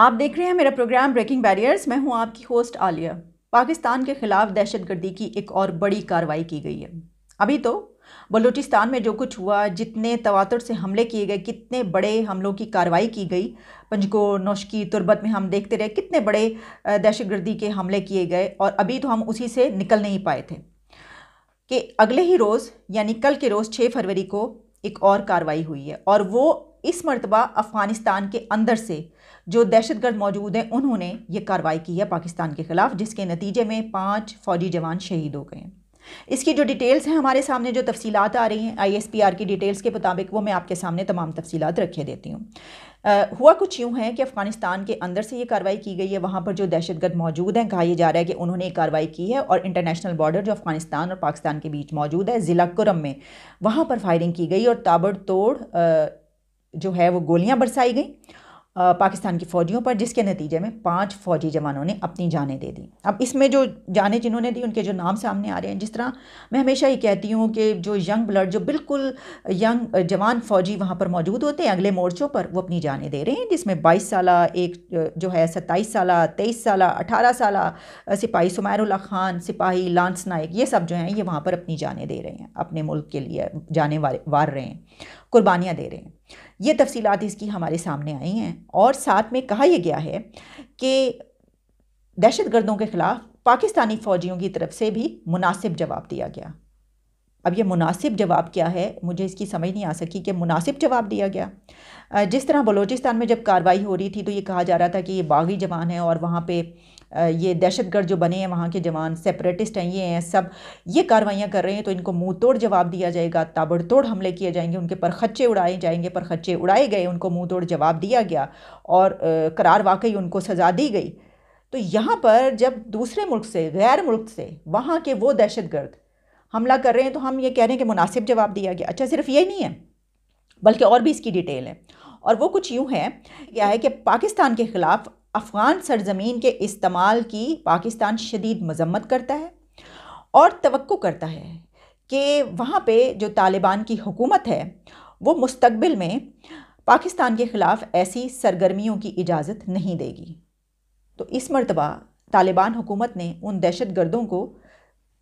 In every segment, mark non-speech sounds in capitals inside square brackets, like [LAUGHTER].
आप देख रहे हैं मेरा प्रोग्राम ब्रेकिंग बैरियर्स मैं हूं आपकी होस्ट आलिया पाकिस्तान के ख़िलाफ़ दहशतगर्दी की एक और बड़ी कार्रवाई की गई है अभी तो बलूचिस्तान में जो कुछ हुआ जितने तवातर से हमले किए गए कितने बड़े हमलों की कार्रवाई की गई पंजको नौशकी तुरबत में हम देखते रहे कितने बड़े दहशतगर्दी के हमले किए गए और अभी तो हम उसी से निकल नहीं पाए थे कि अगले ही रोज़ यानी कल के रोज़ छः फरवरी को एक और कार्रवाई हुई है और वो इस मरतबा अफ़गानिस्तान के अंदर से जो दहशत गर्द मौजूद हैं उन्होंने ये कार्रवाई की है पाकिस्तान के ख़िलाफ़ जिसके नतीजे में पाँच फ़ौजी जवान शहीद हो गए हैं इसकी जो डिटेल्स हैं हमारे सामने जो तफसीलात आ रही हैं आईएसपीआर की डिटेल्स के मुताबिक वो मैं आपके सामने तमाम तफसीलात रखे देती हूँ हुआ कुछ यूँ है कि अफ़गानिस्तान के अंदर से ये कार्रवाई की गई है वहाँ पर जो दहशत गर्द मौजूद हैं कहा यह जा रहा है कि उन्होंने ये कार्रवाई की है और इंटरनेशनल बॉर्डर जो अफ़गानिस्तान और पाकिस्तान के बीच मौजूद है ज़िला कुरम में वहाँ पर फायरिंग की गई और ताबड़तोड़ जो है वो गोलियां बरसाई गई पाकिस्तान की फ़ौजियों पर जिसके नतीजे में पांच फ़ौजी जवानों ने अपनी जानें दे दी अब इसमें जो जानें जिन्होंने दी उनके जो नाम सामने आ रहे हैं जिस तरह मैं हमेशा ये कहती हूँ कि जो यंग ब्लड जो बिल्कुल यंग जवान फ़ौजी वहाँ पर मौजूद होते हैं अगले मोर्चों पर वो अपनी जानें दे रहे हैं जिसमें बाईस साल एक जो है सत्ताईस साल तेईस साल अठारह साल सिपाही सुमैर खान सिपाही लांस नायक ये सब जो हैं ये वहाँ पर अपनी जानें दे रहे हैं अपने मुल्क के लिए जाने वार रहे हैं कुर्बानियाँ दे रहे हैं ये तफसीत इसकी हमारे सामने आई हैं और साथ में कहा यह गया है कि दहशत गर्दों के ख़िलाफ़ पाकिस्तानी फ़ौजियों की तरफ से भी मुनासिब जवाब दिया गया अब यह मुनासिब जवाब क्या है मुझे इसकी समझ नहीं आ सकी कि मुनासिब जवाब दिया गया जिस तरह बलोचिस्तान में जब कार्रवाई हो रही थी तो ये कहा जा रहा था कि ये बागी जवान है और वहाँ पे ये दहशतगर्द जो बने हैं वहाँ के जवान सेपरेटिस्ट हैं ये हैं सब ये कार्रवाइयाँ कर रहे हैं तो इनको मुँह तोड़ जवाब दिया जाएगा ताबड़तोड़ हमले किए जाएंगे उनके पर खच्चे उड़ाए जाएंगे पर खच्चे उड़ाए गए उनको मुँह तोड़ जवाब दिया गया और करार वाकई उनको सज़ा दी गई तो यहाँ पर जब दूसरे मुल्क से गैर मुल्क से वहाँ के वो दहशतगर्द हमला कर रहे हैं तो हम ये कह रहे हैं कि मुनासिब जवाब दिया गया अच्छा सिर्फ ये नहीं है बल्कि और भी इसकी डिटेल है और वो कुछ यूँ है क्या है कि पाकिस्तान के ख़िलाफ़ अफ़गान सरजमीन के इस्तेमाल की पाकिस्तान शदीद मजम्मत करता है और तो करता है कि वहाँ पर जो तालिबान की हुकूमत है वो मुस्तबिल में पाकिस्तान के ख़िलाफ़ ऐसी सरगर्मियों की इजाज़त नहीं देगी तो इस मरतबा तालिबान हुकूमत ने उन दहशत गर्दों को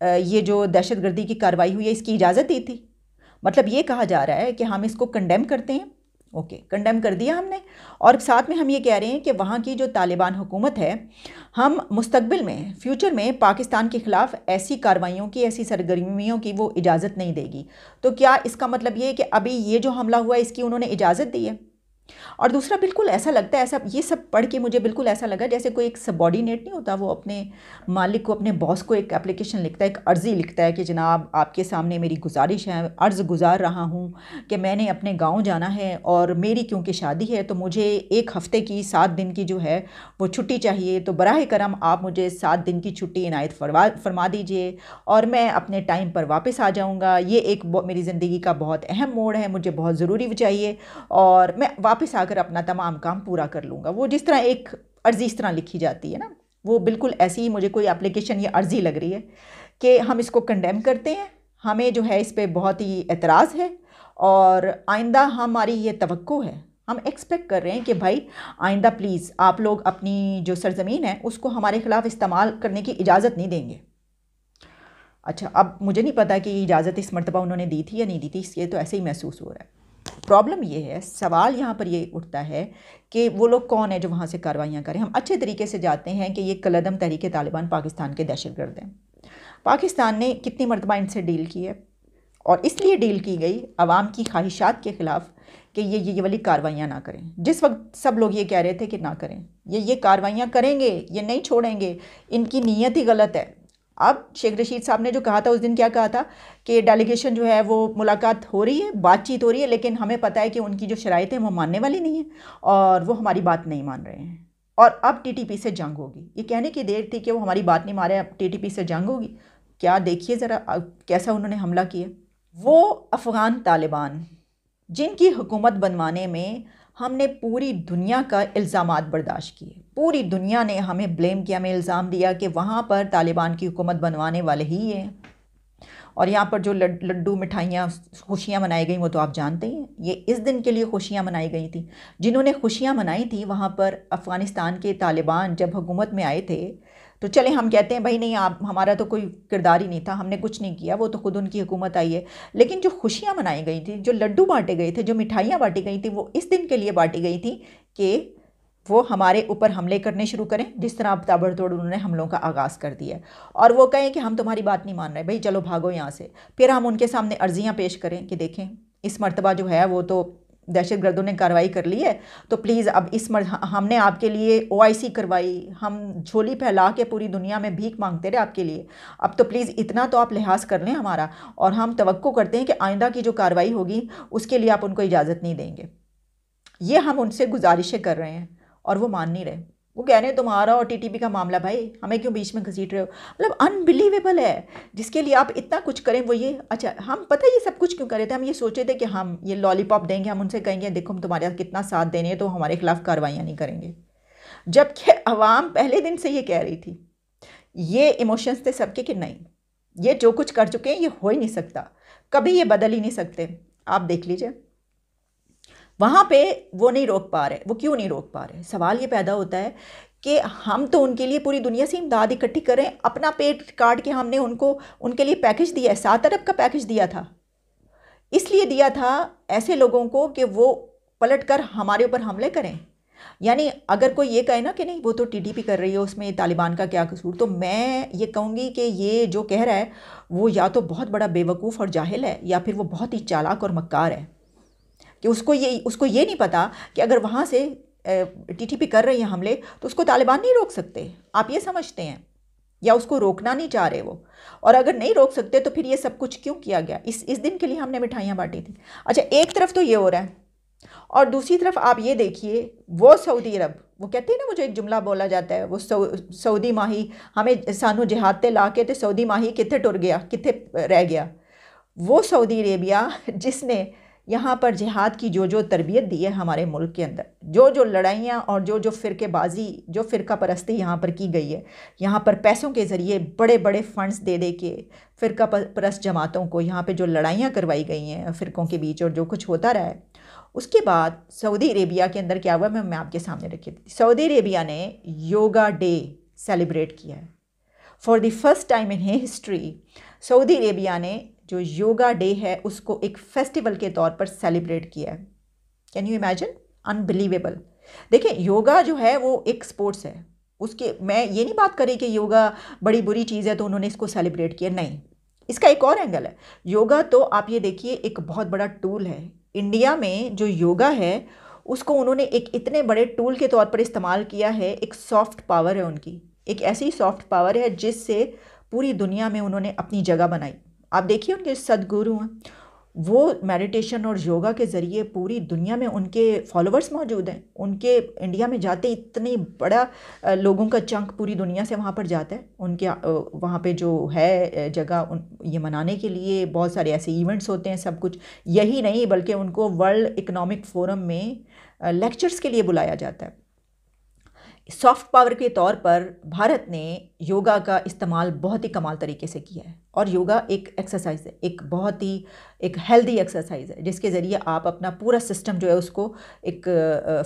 ये जो दहशत गर्दी की कार्रवाई हुई है इसकी इजाज़त दी थी मतलब ये कहा जा रहा है कि हम इसको कंडेम करते हैं ओके कंडेम कर दिया हमने और साथ में हम ये कह रहे हैं कि वहाँ की जो तालिबान हुकूमत है हम मुस्तबिल में फ्यूचर में पाकिस्तान के ख़िलाफ़ ऐसी कार्रवाइयों की ऐसी सरगर्मियों की वो इजाज़त नहीं देगी तो क्या इसका मतलब ये है कि अभी ये जो हमला हुआ है इसकी उन्होंने इजाज़त दी है और दूसरा बिल्कुल ऐसा लगता है ऐसा ये सब पढ़ के मुझे बिल्कुल ऐसा लगा जैसे कोई एक सबॉर्डिनेट नहीं होता वो अपने मालिक को अपने बॉस को एक एप्लीकेशन लिखता है एक अर्ज़ी लिखता है कि जनाब आपके सामने मेरी गुजारिश है अर्ज़ गुजार रहा हूँ कि मैंने अपने गाँव जाना है और मेरी क्योंकि शादी है तो मुझे एक हफ़्ते की सात दिन की जो है वो छुट्टी चाहिए तो बरह करम आप मुझे सात दिन की छुट्टी इनायत फरवा फरमा दीजिए और मैं अपने टाइम पर वापस आ जाऊँगा ये एक मेरी ज़िंदगी का बहुत अहम मोड़ है मुझे बहुत ज़रूरी चाहिए और मैं वापस आकर अपना तमाम काम पूरा कर लूँगा वो जिस तरह एक अर्ज़ी इस तरह लिखी जाती है ना वो बिल्कुल ऐसी ही मुझे कोई एप्लीकेशन या अर्ज़ी लग रही है कि हम इसको कंडेम करते हैं हमें जो है इस पर बहुत ही एतराज़ है और आइंदा हमारी ये तो है हम एक्सपेक्ट कर रहे हैं कि भाई आइंदा प्लीज़ आप लोग अपनी जो सरजमीन है उसको हमारे ख़िलाफ़ इस्तेमाल करने की इजाज़त नहीं देंगे अच्छा अब मुझे नहीं पता कि इजाज़त इस मरतबा उन्होंने दी थी या नहीं दी थी इसलिए तो ऐसे ही महसूस हो रहा है प्रॉब्लम ये है सवाल यहाँ पर ये उठता है कि वो लोग कौन है जो वहाँ से कार्रवाइयाँ करें हम अच्छे तरीके से जाते हैं कि ये कलदम तहरीक तालिबान पाकिस्तान के गर्द हैं पाकिस्तान ने कितनी मरतबा इनसे डील की है और इसलिए डील की गई आवाम की ख्वाहिशात के ख़िलाफ़ कि ये ये ये वाली कार्रवाइयाँ ना करें जिस वक्त सब लोग ये कह रहे थे कि ना करें ये ये कार्रवाइयाँ करेंगे ये नहीं छोड़ेंगे इनकी नीयत ही गलत है अब शेख रशीद साहब ने जो कहा था उस दिन क्या कहा था कि डेलीगेशन जो है वो मुलाकात हो रही है बातचीत हो रही है लेकिन हमें पता है कि उनकी जो शराइ हैं वो मानने वाली नहीं है और वो हमारी बात नहीं मान रहे हैं और अब टीटीपी से जंग होगी ये कहने की देर थी कि वो हमारी बात नहीं मारे अब टीटीपी से जंग होगी क्या देखिए ज़रा कैसा उन्होंने हमला किया वो अफ़गान तालिबान जिनकी हुकूमत बनवाने में हमने पूरी दुनिया का इल्ज़ाम बर्दाश्त किए पूरी दुनिया ने हमें ब्लेम किया हमें इल्ज़ाम दिया कि वहाँ पर तालिबान की हुकूमत बनवाने वाले ही हैं और यहाँ पर जो लड्डू मिठाइयाँ खुशियाँ मनाई गई वो तो आप जानते ही हैं ये इस दिन के लिए खुशियाँ मनाई गई थी जिन्होंने खुशियाँ मनाई थी वहाँ पर अफ़गानिस्तान के तालिबान जब हुकूमत में आए थे तो चले हम कहते हैं भाई नहीं आप हमारा तो कोई किरदार ही नहीं था हमने कुछ नहीं किया वो तो खुद उनकी हुकूमत आई है लेकिन जो खुशियाँ मनाई गई थी जो लड्डू बांटे गए थे जो मिठाइयाँ बांटी गई थी वो इस दिन के लिए बांटी गई थी कि वो हमारे ऊपर हमले करने शुरू करें जिस तरह अब ताबड़तोड़ उन्होंने हमलों का आगाज़ कर दिया और वो कहें कि हम तुम्हारी बात नहीं मान रहे भाई चलो भागो यहाँ से फिर हम उनके सामने अर्जियाँ पेश करें कि देखें इस मरतबा जो है वो तो दहशत गर्दों ने कार्रवाई कर ली है तो प्लीज़ अब इस मर हमने आपके लिए सी करवाई हम झोली फैला के पूरी दुनिया में भीख मांगते रहे आपके लिए अब तो प्लीज़ इतना तो आप लिहाज कर लें हमारा और हम तो करते हैं कि आइंदा की जो कार्रवाई होगी उसके लिए आप उनको इजाज़त नहीं देंगे ये हम उनसे गुजारिशें कर रहे हैं और वो मान नहीं रहे वो कह रहे हो तुम्हारा और टीटीपी का मामला भाई हमें क्यों बीच में घसीट रहे हो मतलब अनबिलीवेबल है जिसके लिए आप इतना कुछ करें वो ये अच्छा हम पता है ये सब कुछ क्यों कर रहे थे हम ये सोचे थे कि हम ये लॉलीपॉप देंगे हम उनसे कहेंगे देखो हम तुम्हारे कितना साथ देने हैं तो हमारे खिलाफ कार्रवाइयाँ नहीं करेंगे जबकि अवाम पहले दिन से ये कह रही थी ये इमोशंस थे सबके कि नहीं ये जो कुछ कर चुके हैं ये हो ही नहीं सकता कभी ये बदल ही नहीं सकते आप देख लीजिए वहाँ पे वो नहीं रोक पा रहे वो क्यों नहीं रोक पा रहे सवाल ये पैदा होता है कि हम तो उनके लिए पूरी दुनिया से इमदाद इकट्ठी करें अपना पेट काट के हमने उनको उनके लिए पैकेज दिया है सात अरब का पैकेज दिया था इसलिए दिया था ऐसे लोगों को कि वो पलट कर हमारे ऊपर हमले करें यानी अगर कोई ये कहे ना कि नहीं वो तो टीडीपी कर रही है उसमें तालिबान का क्या कसूर तो मैं ये कहूँगी कि ये जो कह रहा है वो या तो बहुत बड़ा बेवकूफ़ और जाहिल है या फिर वो बहुत ही चालाक और मक्कार है कि उसको ये उसको ये नहीं पता कि अगर वहाँ से टीटीपी कर रही है हमले तो उसको तालिबान नहीं रोक सकते आप ये समझते हैं या उसको रोकना नहीं चाह रहे वो और अगर नहीं रोक सकते तो फिर ये सब कुछ क्यों किया गया इस इस दिन के लिए हमने मिठाइयाँ बांटी थी अच्छा एक तरफ तो ये हो रहा है और दूसरी तरफ आप ये देखिए वो सऊदी अरब वो कहते हैं ना मुझे एक जुमला बोला जाता है वो सऊदी माही हमें सानू जहाते ला के तो सऊदी माही कितने टुर गया कितने रह गया वो सऊदी अरेबिया जिसने यहाँ पर जिहाद की जो जो तरबियत दी है हमारे मुल्क के अंदर जो जो लड़ाइयाँ और जो जो फ़िरकेबाजी जो फ़िरका परस्ती यहाँ पर की गई है यहाँ पर पैसों के ज़रिए बड़े बड़े फ़ंड्स दे दे के फ़िरका परस्त जमातों को यहाँ पे जो लड़ाइयाँ करवाई गई हैं फ़िरक़ों के बीच और जो कुछ होता रहा है उसके बाद सऊदी अरेबिया के अंदर क्या हुआ मैं मैं आपके सामने रखी थी सऊदी अरेबिया ने योगा डे सेलिब्रेट किया है for the first time in history Saudi Arabia ने जो योगा डे है उसको एक फेस्टिवल के तौर पर सेलिब्रेट किया है कैन यू इमेजिन अनबिलीवेबल देखिए योगा जो है वो एक स्पोर्ट्स है उसके मैं ये नहीं बात करी कि योगा बड़ी बुरी चीज़ है तो उन्होंने इसको सेलिब्रेट किया नहीं इसका एक और एंगल है योगा तो आप ये देखिए एक बहुत बड़ा टूल है इंडिया में जो योगा है उसको उन्होंने एक इतने बड़े टूल के तौर पर इस्तेमाल किया है एक सॉफ्ट पावर है उनकी एक ऐसी सॉफ्ट पावर है जिससे पूरी दुनिया में उन्होंने अपनी जगह बनाई आप देखिए उनके सदगुरु हैं वो मेडिटेशन और योगा के ज़रिए पूरी दुनिया में उनके फॉलोअर्स मौजूद हैं उनके इंडिया में जाते इतनी बड़ा लोगों का चंक पूरी दुनिया से वहाँ पर जाता है उनके वहाँ पे जो है जगह उन ये मनाने के लिए बहुत सारे ऐसे इवेंट्स होते हैं सब कुछ यही नहीं बल्कि उनको वर्ल्ड इकनॉमिक फोरम में लेक्चर्स के लिए बुलाया जाता है सॉफ्ट पावर के तौर पर भारत ने योगा का इस्तेमाल बहुत ही कमाल तरीके से किया है और योगा एक एक्सरसाइज है एक बहुत ही एक हेल्दी एक्सरसाइज है जिसके ज़रिए आप अपना पूरा सिस्टम जो है उसको एक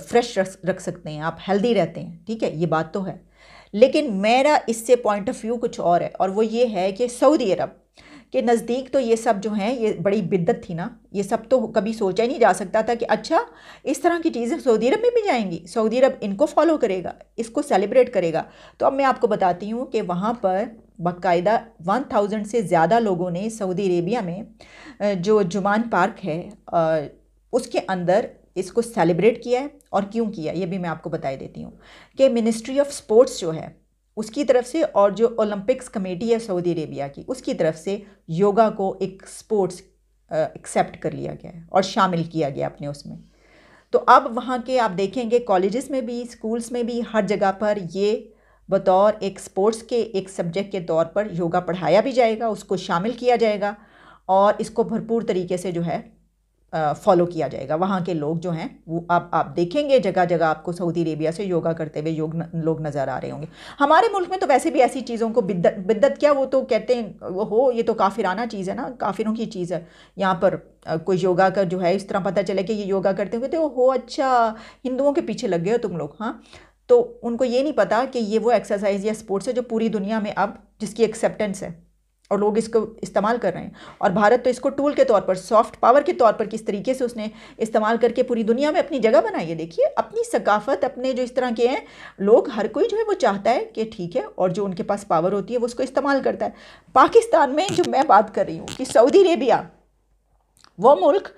फ्रेश रख सकते हैं आप हेल्दी रहते हैं ठीक है ये बात तो है लेकिन मेरा इससे पॉइंट ऑफ व्यू कुछ और है और वो ये है कि सऊदी अरब कि नज़दीक तो ये सब जो हैं ये बड़ी बिद्दत थी ना ये सब तो कभी सोचा ही नहीं जा सकता था कि अच्छा इस तरह की चीज़ें सऊदी अरब में भी जाएंगी सऊदी अरब इनको फॉलो करेगा इसको सेलिब्रेट करेगा तो अब मैं आपको बताती हूँ कि वहाँ पर बाकायदा 1000 से ज़्यादा लोगों ने सऊदी अरेबिया में जो जुमान पार्क है उसके अंदर इसको सेलिब्रेट किया है और क्यों किया ये भी मैं आपको बताई देती हूँ कि मिनिस्ट्री ऑफ स्पोर्ट्स जो है उसकी तरफ से और जो ओलंपिक्स कमेटी है सऊदी अरेबिया की उसकी तरफ से योगा को एक स्पोर्ट्स एक्सेप्ट कर लिया गया है और शामिल किया गया अपने उसमें तो अब वहाँ के आप देखेंगे कॉलेजेस में भी स्कूल्स में भी हर जगह पर ये बतौर एक स्पोर्ट्स के एक सब्जेक्ट के तौर पर योगा पढ़ाया भी जाएगा उसको शामिल किया जाएगा और इसको भरपूर तरीके से जो है फॉलो किया जाएगा वहाँ के लोग जो हैं वो आप आप देखेंगे जगह जगह आपको सऊदी अरेबिया से योगा करते हुए योग न, लोग नज़र आ रहे होंगे हमारे मुल्क में तो वैसे भी ऐसी चीज़ों को बिद्दत बिद्दत क्या वो तो कहते हैं वो हो ये तो काफिराना चीज़ है ना काफिरों की चीज़ है यहाँ पर कोई योगा का जो है इस तरह पता चले कि ये योगा करते हुए तो हो अच्छा हिंदुओं के पीछे लग गए हो तुम लोग हाँ तो उनको ये नहीं पता कि ये वो एक्सरसाइज या स्पोर्ट्स है जो पूरी दुनिया में अब जिसकी एक्सेप्टेंस है और लोग इसको इस्तेमाल कर रहे हैं और भारत तो इसको टूल के तौर पर सॉफ्ट पावर के तौर पर किस तरीके से उसने इस्तेमाल करके पूरी दुनिया में अपनी जगह बनाई है देखिए अपनी सकाफत अपने जो इस तरह के हैं लोग हर कोई जो है वो चाहता है कि ठीक है और जो उनके पास पावर होती है वो उसको इस्तेमाल करता है पाकिस्तान में जो मैं बात कर रही हूँ कि सऊदी अरेबिया वो मुल्क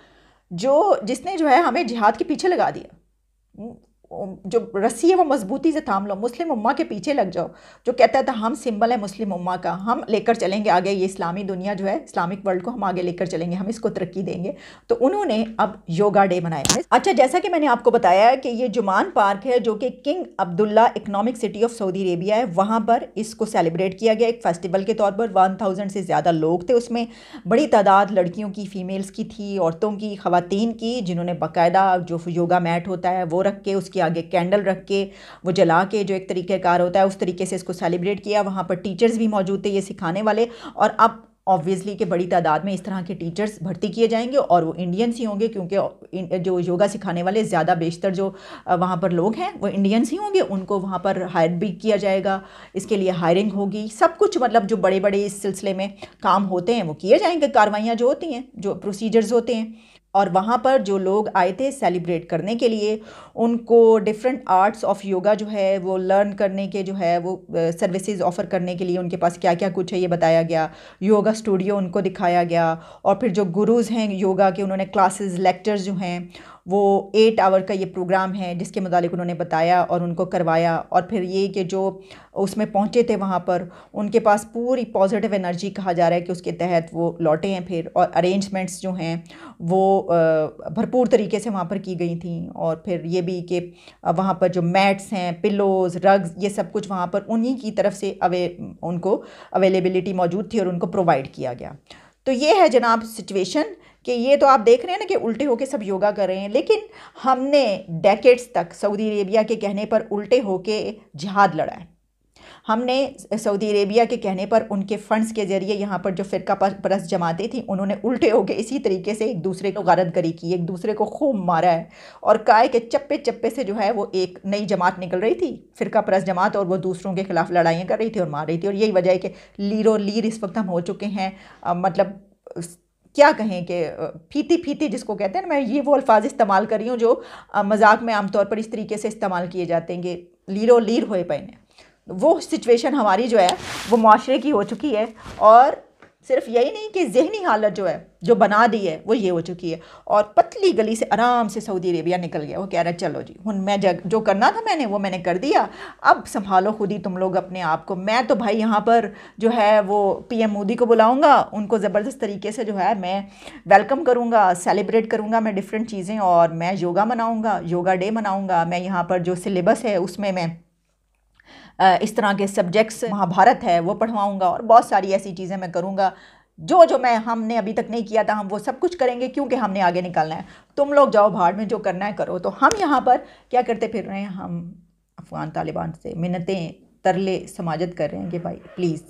जो जिसने जो है हमें जिहाद के पीछे लगा दिया जो रस्सी है वो मजबूती से थाम लो मुस्लिम उम्मा के पीछे लग जाओ जो कहता था हम सिंबल है मुस्लिम उम्मा का हम लेकर चलेंगे आगे ये इस्लामी दुनिया जो है इस्लामिक वर्ल्ड को हम आगे लेकर चलेंगे हम इसको तरक्की देंगे तो उन्होंने अब योगा डे मनाया अच्छा जैसा कि मैंने आपको बताया कि ये जुमान पार्क है जो कि King Abdullah Economic City of Saudi Arabia है वहाँ पर इसको सेलिब्रेट किया गया एक फेस्टिवल के तौर पर वन से ज़्यादा लोग थे उसमें बड़ी तादाद लड़कियों की फ़ीमेल्स की थी औरतों की खातन की जिन्होंने बाकायदा जो योगा मैट होता है वो रख के उसकी आगे कैंडल रख के वो जला के जो एक तरीक़ेकार होता है उस तरीके से इसको सेलिब्रेट किया वहाँ पर टीचर्स भी मौजूद थे ये सिखाने वाले और अब ऑब्वियसली कि बड़ी तादाद में इस तरह के टीचर्स भर्ती किए जाएंगे और वो इंडियंस ही होंगे क्योंकि जो योगा सिखाने वाले ज़्यादा बेशतर जो वहाँ पर लोग हैं वो इंडियंस ही होंगे उनको वहाँ पर हायर भी किया जाएगा इसके लिए हायरिंग होगी सब कुछ मतलब जो बड़े बड़े इस सिलसिले में काम होते हैं वो किए जाएंगे कार्रवाइयाँ जो होती हैं जो प्रोसीजर्स होते हैं और वहाँ पर जो लोग आए थे सेलिब्रेट करने के लिए उनको डिफरेंट आर्ट्स ऑफ योगा जो है वो लर्न करने के जो है वो सर्विसेज ऑफ़र करने के लिए उनके पास क्या क्या कुछ है ये बताया गया योगा स्टूडियो उनको दिखाया गया और फिर जो गुरुज़ हैं योगा के उन्होंने क्लासेस लेक्चर्स जो हैं वो एट आवर का ये प्रोग्राम है जिसके मुतालिक उन्होंने बताया और उनको करवाया और फिर ये कि जो उसमें पहुँचे थे वहाँ पर उनके पास पूरी पॉजिटिव एनर्जी कहा जा रहा है कि उसके तहत वो लौटे हैं फिर और अरेंजमेंट्स जो हैं वो भरपूर तरीके से वहाँ पर की गई थी और फिर ये भी कि वहाँ पर जो मैट्स हैं पिलोज़ रग्स ये सब कुछ वहाँ पर उन्हीं की तरफ से अवे उनको अवेलेबिलिटी मौजूद थी और उनको प्रोवाइड किया गया तो ये है जनाब सिचुएशन कि ये तो आप देख रहे हैं ना कि उल्टे होके सब योगा कर रहे हैं लेकिन हमने डेकेट्स तक सऊदी अरेबिया के कहने पर उल्टे होके जहाद लड़ा है हमने सऊदी अरेबिया के कहने पर उनके फंड्स के ज़रिए यहाँ पर जो फ़िरका परस जमातें थी उन्होंने उल्टे होके इसी तरीके से एक दूसरे को गारत गरी की एक दूसरे को खूब मारा है और काय के चप्पे चप्पे से जो है वो एक नई जमात निकल रही थी फ़िरका परस जमात और वो दूसरों के ख़िलाफ़ लड़ाइयाँ कर रही थी और मार रही थी और यही वजह है कि और लीर इस वक्त हम हो चुके हैं मतलब क्या कहें कि फीती फीती जिसको कहते हैं ना मैं ये वो अल्फाज इस्तेमाल कर रही हूँ जो मजाक में आमतौर पर इस तरीके से इस्तेमाल किए जाते हैं कि लीरो लीर होए पाए वो सिचुएशन हमारी जो है वो माशरे की हो चुकी है और सिर्फ यही नहीं कि जहनी हालत जो है जो बना दी है वो ये हो चुकी है और पतली गली से आराम से सऊदी अरेबिया निकल गया वो कह रहा है चलो जी हूँ मैं जग जो करना था मैंने वो मैंने कर दिया अब संभालो खुद ही तुम लोग अपने आप को मैं तो भाई यहाँ पर जो है वो पीएम मोदी को बुलाऊँगा उनको ज़बरदस्त तरीके से जो है मैं वेलकम करूँगा सेलिब्रेट करूँगा मैं डिफरेंट चीज़ें और मैं योगा मनाऊँगा योगा डे मनाऊँगा मैं यहाँ पर जो सिलेबस है उसमें मैं इस तरह के सब्जेक्ट्स महाभारत है वो पढ़वाऊँगा और बहुत सारी ऐसी चीज़ें मैं करूँगा जो जो मैं हमने अभी तक नहीं किया था हम वो सब कुछ करेंगे क्योंकि हमने आगे निकलना है तुम लोग जाओ भाड़ में जो करना है करो तो हम यहाँ पर क्या करते फिर रहे हैं हम अफ़गान तालिबान से मिन्नतें तरले समाजत कर रहे हैं कि भाई प्लीज़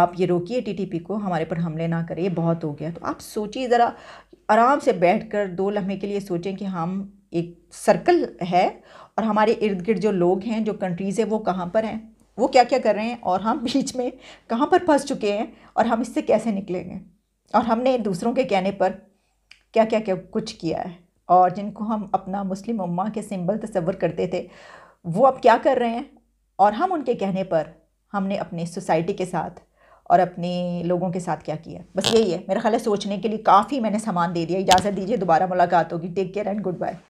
आप ये रोकिए टीटीपी को हमारे पर हमले ना करें बहुत हो गया तो आप सोचिए ज़रा आराम से बैठ कर दो लम्हे के लिए सोचें कि हम एक सर्कल है और हमारे इर्द गिर्द जो लोग हैं जो कंट्रीज़ हैं वो कहाँ पर हैं वो क्या क्या कर रहे हैं और हम [LAUGHS] बीच में कहाँ पर फंस चुके हैं और हम इससे कैसे निकलेंगे और हमने दूसरों के कहने पर क्या क्या क्या कुछ किया है और जिनको हम अपना मुस्लिम उम्मा के सिंबल तस्वर करते थे वो अब क्या कर रहे हैं और हम उनके कहने पर हमने अपने सोसाइटी के साथ और अपने लोगों के साथ क्या किया बस यही है मेरा ख्याल है सोचने के लिए काफ़ी मैंने सामान दे दिया इजाज़त दीजिए दोबारा मुलाकात होगी take care and good bye